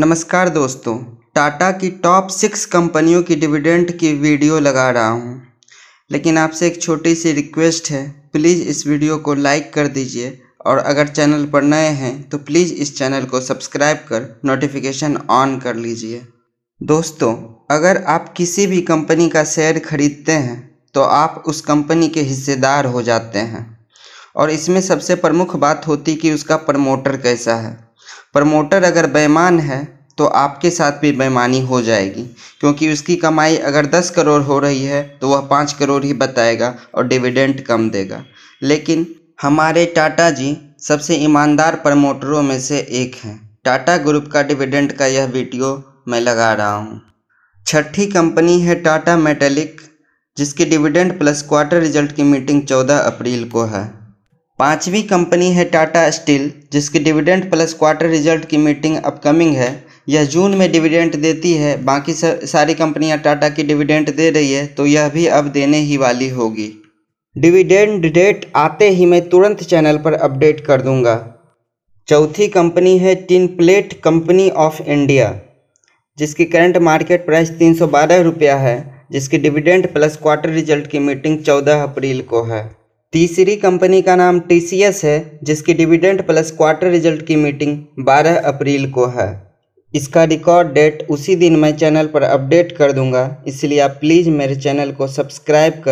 नमस्कार दोस्तों टाटा की टॉप सिक्स कंपनियों की डिविडेंड की वीडियो लगा रहा हूँ लेकिन आपसे एक छोटी सी रिक्वेस्ट है प्लीज़ इस वीडियो को लाइक कर दीजिए और अगर चैनल पर नए हैं तो प्लीज़ इस चैनल को सब्सक्राइब कर नोटिफिकेशन ऑन कर लीजिए दोस्तों अगर आप किसी भी कंपनी का शेयर खरीदते हैं तो आप उस कंपनी के हिस्सेदार हो जाते हैं और इसमें सबसे प्रमुख बात होती कि उसका प्रमोटर कैसा है प्रमोटर अगर बेईमान है तो आपके साथ भी बेईमानी हो जाएगी क्योंकि उसकी कमाई अगर दस करोड़ हो रही है तो वह पाँच करोड़ ही बताएगा और डिविडेंट कम देगा लेकिन हमारे टाटा जी सबसे ईमानदार प्रमोटरों में से एक हैं टाटा ग्रुप का डिविडेंट का यह वीडियो मैं लगा रहा हूँ छठी कंपनी है टाटा मेटेलिक जिसकी डिविडेंड प्लस क्वार्टर रिजल्ट की मीटिंग 14 अप्रैल को है पांचवी कंपनी है टाटा स्टील जिसकी डिविडेंड प्लस क्वार्टर रिजल्ट की मीटिंग अपकमिंग है यह जून में डिविडेंड देती है बाकी सारी कंपनियां टाटा की डिविडेंड दे रही है तो यह भी अब देने ही वाली होगी डिविडेंड डेट आते ही मैं तुरंत चैनल पर अपडेट कर दूंगा चौथी कंपनी है tin plate company of India जिसकी करंट मार्केट प्राइस तीन सौ बारह रुपया है जिसकी डिविडेंड प्लस क्वार्टर रिजल्ट की मीटिंग चौदह अप्रैल को है तीसरी कंपनी का नाम टी है जिसकी डिविडेंड प्लस क्वार्टर रिजल्ट की मीटिंग 12 अप्रैल को है इसका रिकॉर्ड डेट उसी दिन मैं चैनल पर अपडेट कर दूंगा इसलिए आप प्लीज़ मेरे चैनल को सब्सक्राइब कर